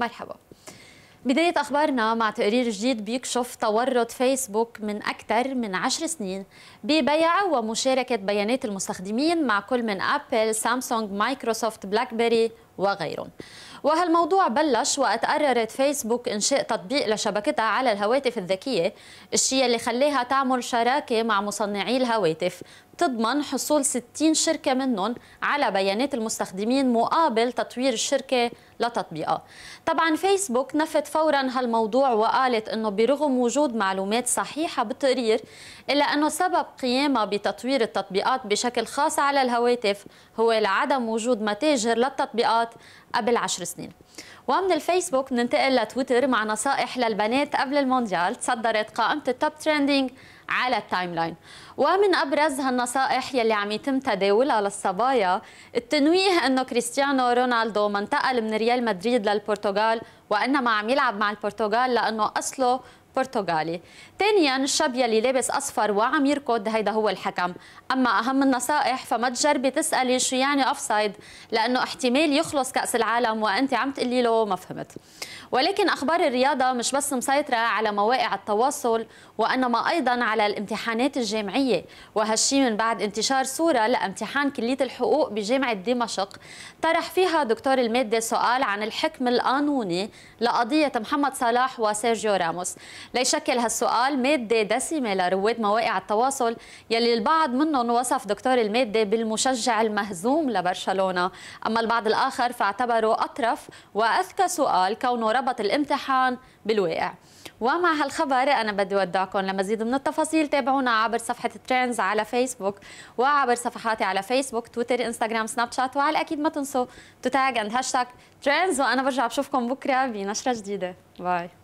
مرحبا بداية أخبارنا مع تقرير جديد بيكشف تورط فيسبوك من أكثر من عشر سنين ببيع ومشاركة بيانات المستخدمين مع كل من أبل، سامسونج، مايكروسوفت، بلاك بيري وغيرهم وهالموضوع بلش وقت قررت فيسبوك إنشاء تطبيق لشبكتها على الهواتف الذكية الشيء اللي خلاها تعمل شراكة مع مصنعي الهواتف بتضمن حصول 60 شركة منهم على بيانات المستخدمين مقابل تطوير الشركة لتطبيقها طبعا فيسبوك نفت فورا هالموضوع وقالت انه برغم وجود معلومات صحيحة بالتقرير الا انه سبب قيامها بتطوير التطبيقات بشكل خاص على الهواتف هو لعدم وجود متاجر للتطبيقات قبل عشر سنين ومن الفيسبوك ننتقل لتويتر مع نصائح للبنات قبل المونديال تصدرت قائمة التوب تريندينج على التايم لاين ومن ابرز هالنصائح يلي عم يتم تداولها للصبايا التنويه انه كريستيانو رونالدو ما انتقل من ريال مدريد للبرتغال وانما عم يلعب مع البرتغال لانه اصله برتغالي ثانيا الشاب يلي لابس اصفر وعم يركض هيدا هو الحكم اما اهم النصائح فما تجربي تسالي شو يعني اوفسايد لانه احتمال يخلص كاس العالم وانت عم تقولي له ما فهمت ولكن اخبار الرياضه مش بس مسيطره على مواقع التواصل وانما ايضا على الامتحانات الجامعيه وهالشي من بعد انتشار صوره لامتحان كليه الحقوق بجامعه دمشق طرح فيها دكتور الماده سؤال عن الحكم القانوني لقضية محمد صلاح وسيرجيو راموس ليشكل هالسؤال مادة دسمة لرواد مواقع التواصل يلي البعض منهم وصف دكتور المادة بالمشجع المهزوم لبرشلونة أما البعض الآخر فاعتبره أطرف وأذكى سؤال كونه ربط الامتحان بالواقع ومع هالخبر أنا بدي ودعكم لمزيد من التفاصيل تابعونا عبر صفحة ترينز على فيسبوك وعبر صفحاتي على فيسبوك تويتر انستغرام سناب شات وعلى الأكيد ما تنسوا تتاج عند هاشتاك ترندز وأنا برجع بشوفكم بكرة вина xraġdida. Bye.